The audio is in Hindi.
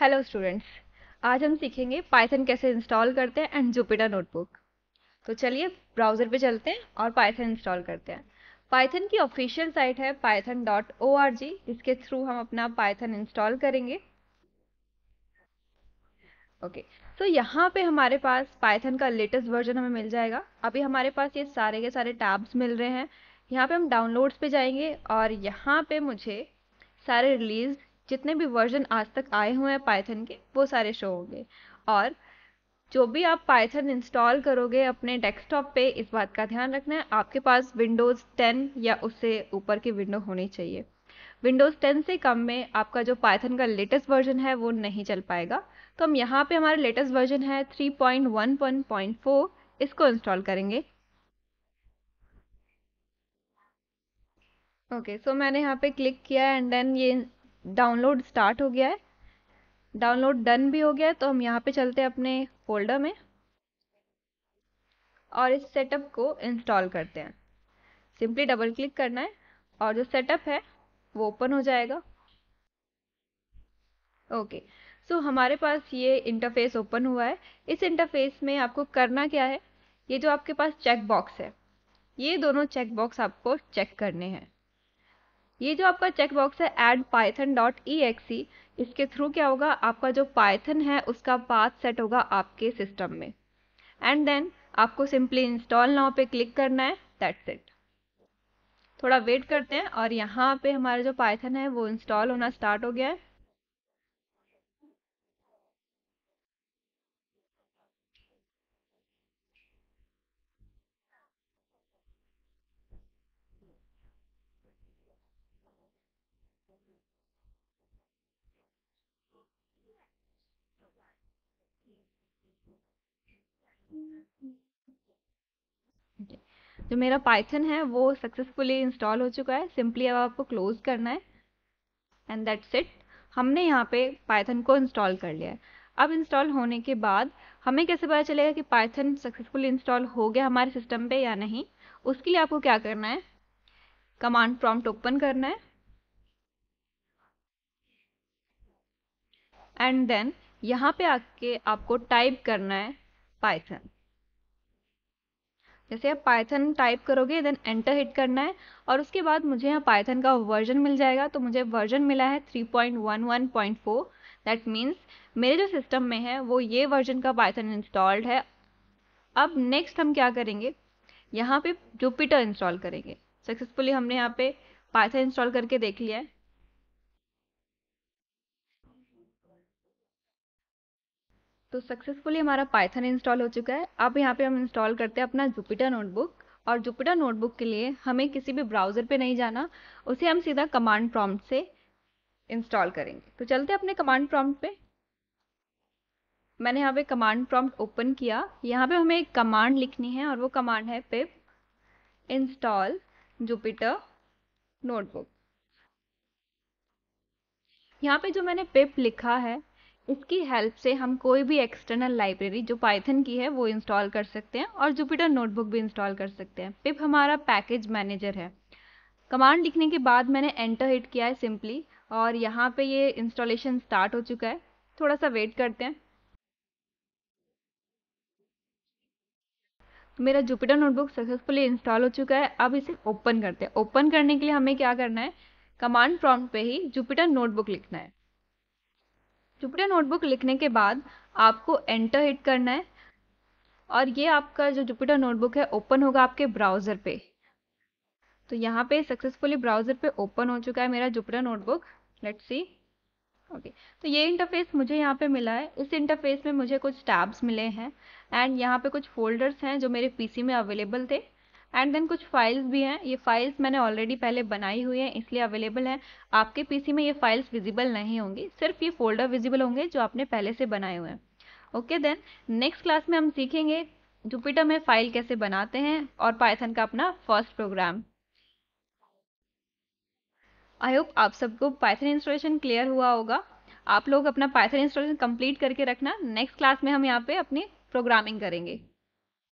हेलो स्टूडेंट्स आज हम सीखेंगे पाइथन कैसे इंस्टॉल करते हैं एंड जुपिटर नोटबुक तो चलिए ब्राउज़र पे चलते हैं और पाइथन इंस्टॉल करते हैं पाइथन की ऑफिशियल साइट है Python dot O R G जिसके थ्रू हम अपना पाइथन इंस्टॉल करेंगे ओके सो यहाँ पे हमारे पास पाइथन का लेटेस्ट वर्जन हमें मिल जाएगा अभी हमारे पास ये सारे के सारे टैब्स मिल रहे हैं यहाँ पे हम डाउनलोड्स पे जाएंगे और यहाँ पे मुझे सारे रिलीज जितने भी वर्जन आज तक आए हुए हैं पाइथन के वो सारे शो होंगे और जो भी आप पाइथन इंस्टॉल करोगे अपने डेस्कटॉप पे इस बात का ध्यान रखना है आपके पास विंडोज़ 10 या उससे ऊपर की विंडो होनी चाहिए विंडोज़ 10 से कम में आपका जो पाइथन का लेटेस्ट वर्जन है वो नहीं चल पाएगा तो हम यहाँ पे हमारा लेटेस्ट वर्जन है 3.11.4 इसको इंस्टॉल करेंगे ओके okay, सो so मैंने यहाँ पे क्लिक किया एंड देन ये डाउनलोड स्टार्ट हो गया है डाउनलोड डन भी हो गया है तो हम यहाँ पे चलते हैं अपने फोल्डर में और इस सेटअप को इंस्टॉल करते हैं सिंपली डबल क्लिक करना है और जो सेटअप है वो ओपन हो जाएगा ओके सो so, हमारे पास ये इंटरफेस ओपन हुआ है इस इंटरफेस में आपको करना क्या है ये जो आपके पास चेक बॉक्स है ये दोनों चेक बॉक्स आपको चेक करने हैं ये जो आपका चेक बॉक्स है add Python dot exe इसके थ्रू क्या होगा आपका जो पाइथन है उसका पाथ सेट होगा आपके सिस्टम में एंड देन आपको सिंपली इंस्टॉल नाउ पे क्लिक करना है दैट्स इट थोड़ा वेट करते हैं और यहाँ पे हमारा जो पाइथन है वो इंस्टॉल होना स्टार्ट हो गया है जो मेरा पाइथन है वो सक्सेसफुली इंस्टॉल हो चुका है सिंपली अब आपको क्लोज करना है एंड दैट्स इट हमने यहाँ पे पाइथन को इंस्टॉल कर लिया है अब इंस्टॉल होने के बाद हमें कैसे पता चलेगा कि पाइथन सक्सेसफुली इंस्टॉल हो गया हमारे सिस्टम पे या नहीं उसके लिए आपको क्या करना है कमांड प्रॉम्प्ट ओपन करना है एंड देन यहाँ पे आके आपको टाइप करना है पाइथन जैसे आप पाइथन टाइप करोगे देन एंटर हिट करना है और उसके बाद मुझे यहाँ पाइथन का वर्जन मिल जाएगा तो मुझे वर्जन मिला है 3.11.4 दैट मीन्स मेरे जो सिस्टम में है वो ये वर्जन का पाइथन इंस्टॉल्ड है अब नेक्स्ट हम क्या करेंगे यहाँ पे जुपिटर इंस्टॉल करेंगे सक्सेसफुली हमने यहाँ पे पाइथन इंस्टॉल करके देख लिया है तो सक्सेसफुली हमारा पाइथन इंस्टॉल हो चुका है अब यहाँ पे हम इंस्टॉल करते हैं अपना जुपिटर नोटबुक और जुपिटर नोटबुक के लिए हमें किसी भी ब्राउज़र पे नहीं जाना उसे हम सीधा कमांड प्रॉम्प्ट से इंस्टॉल करेंगे तो चलते हैं अपने कमांड प्रॉम्प्ट पे मैंने यहाँ पे कमांड प्रॉम्प्ट ओपन किया यहाँ पे हमें एक कमांड लिखनी है और वो कमांड है पिप इंस्टॉल जुपिटर नोटबुक यहाँ पे जो मैंने पिप लिखा है इसकी हेल्प से हम कोई भी एक्सटर्नल लाइब्रेरी जो पाइथन की है वो इंस्टॉल कर सकते हैं और जुपिटर नोटबुक भी इंस्टॉल कर सकते हैं पिप हमारा पैकेज मैनेजर है कमांड लिखने के बाद मैंने एंटर हिट किया है सिंपली और यहाँ पे ये इंस्टॉलेशन स्टार्ट हो चुका है थोड़ा सा वेट करते हैं मेरा जुपिटर नोटबुक सक्सेसफुली इंस्टॉल हो चुका है अब इसे ओपन करते हैं ओपन करने के लिए हमें क्या करना है कमांड प्रॉम्प्ट पे ही जुपिटर नोटबुक लिखना है जुपिटर नोटबुक लिखने के बाद आपको एंटर हिट करना है और ये आपका जो जुपिटर नोटबुक है ओपन होगा आपके ब्राउज़र पे तो यहाँ पे सक्सेसफुली ब्राउज़र पे ओपन हो चुका है मेरा Jupyter notebook let's see okay तो ये इंटरफेस मुझे यहाँ पे मिला है इस इंटरफेस में मुझे कुछ टैब्स मिले हैं एंड यहाँ पे कुछ फोल्डर्स हैं जो मेरे पीसी में अवेलेबल थे एंड देन कुछ फाइल्स भी हैं ये फाइल्स मैंने ऑलरेडी पहले बनाई हुई है इसलिए अवेलेबल है आपके पीसी में ये फाइल्स विजिबल नहीं होंगी सिर्फ ये फोल्डर विजिबल होंगे जो आपने पहले से बनाए हुए हैं ओके देन नेक्स्ट क्लास में हम सीखेंगे जुपिटर में फाइल कैसे बनाते हैं और पाइथन का अपना फर्स्ट प्रोग्राम आई होप आप सबको पाइथन इंस्टॉलेशन क्लियर हुआ होगा आप लोग अपना पाइथन इंस्टॉलेशन कंप्लीट करके रखना नेक्स्ट क्लास में हम यहाँ पे अपनी प्रोग्रामिंग करेंगे